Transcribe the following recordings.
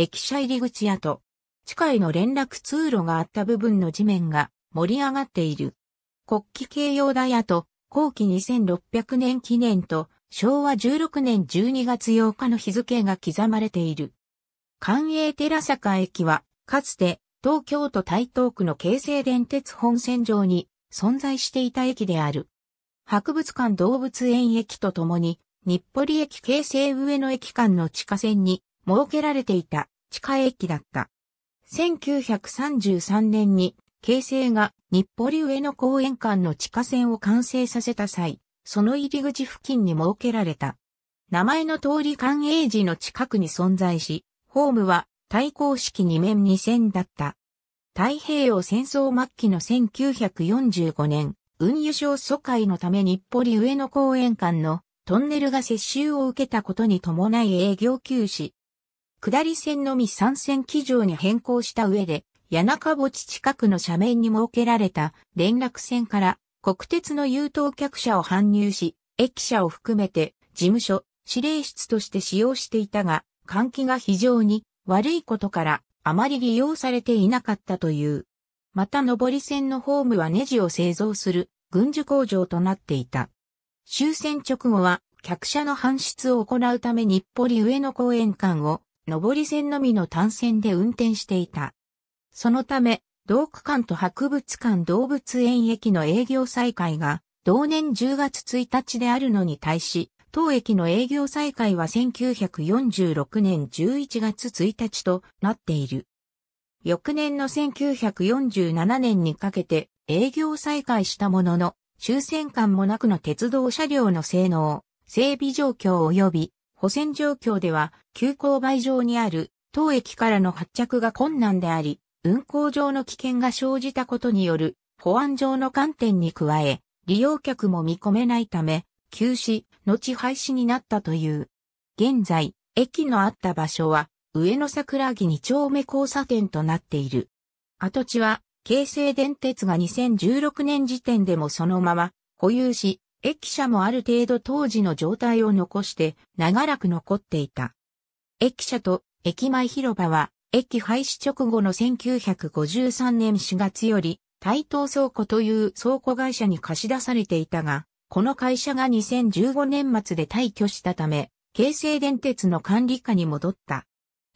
駅舎入り口と、地下への連絡通路があった部分の地面が盛り上がっている。国旗形容台と、後期2600年記念と昭和16年12月8日の日付が刻まれている。関営寺坂駅は、かつて東京都台東区の京成電鉄本線上に存在していた駅である。博物館動物園駅とともに、日暮里駅京成上野駅間の地下線に設けられていた地下駅だった。1933年に、京成が日暮里上野公園間の地下線を完成させた際、その入り口付近に設けられた。名前の通り関営寺の近くに存在し、ホームは対抗式2面2線だった。太平洋戦争末期の1945年、運輸省疎開のため日暮里上野公園間のトンネルが接収を受けたことに伴い営業休止、下り線のみ参線基準に変更した上で、谷中墓地近くの斜面に設けられた連絡線から国鉄の優等客車を搬入し、駅舎を含めて事務所、指令室として使用していたが、換気が非常に悪いことからあまり利用されていなかったという。また上り線のホームはネジを製造する軍需工場となっていた。終戦直後は客車の搬出を行うため日暮里上野公園間を上り線のみの単線で運転していた。そのため、同区間と博物館動物園駅の営業再開が同年10月1日であるのに対し、当駅の営業再開は1946年11月1日となっている。翌年の1947年にかけて営業再開したものの、終戦間もなくの鉄道車両の性能、整備状況及び保線状況では、急勾配上にある当駅からの発着が困難であり、運行上の危険が生じたことによる保安上の観点に加え、利用客も見込めないため、休止、後廃止になったという。現在、駅のあった場所は、上野桜木二丁目交差点となっている。跡地は、京成電鉄が2016年時点でもそのまま保有し、駅舎もある程度当時の状態を残して長らく残っていた。駅舎と駅前広場は駅廃止直後の1953年4月より台東倉庫という倉庫会社に貸し出されていたが、この会社が2015年末で退去したため、京成電鉄の管理下に戻った。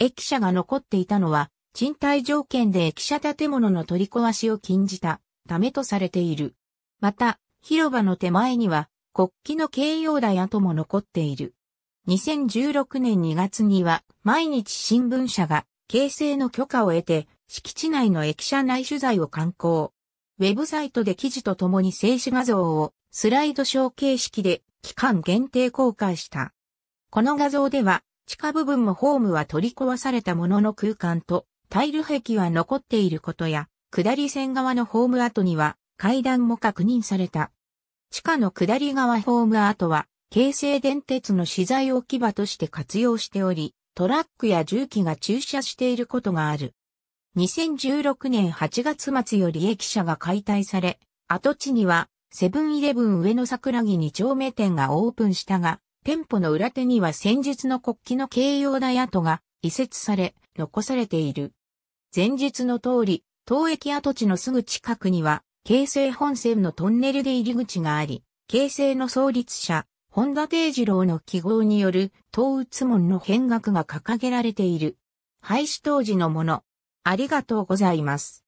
駅舎が残っていたのは、賃貸条件で駅舎建物の取り壊しを禁じたためとされている。また、広場の手前には国旗の掲揚台跡も残っている。2016年2月には毎日新聞社が形成の許可を得て敷地内の駅舎内取材を刊行。ウェブサイトで記事とともに静止画像をスライドショー形式で期間限定公開した。この画像では地下部分もホームは取り壊されたものの空間とタイル壁は残っていることや、下り線側のホーム跡には階段も確認された。地下の下り側ホーム跡は、京成電鉄の資材置き場として活用しており、トラックや重機が駐車していることがある。2016年8月末より駅舎が解体され、跡地にはセブンイレブン上野桜木2丁目店がオープンしたが、店舗の裏手には先日の国旗の形容台跡が移設され、残されている。前日の通り、東駅跡地のすぐ近くには京成本線のトンネルで入り口があり、京成の創立者、本田定次郎の記号による東宇門の変額が掲げられている。廃止当時のもの。ありがとうございます。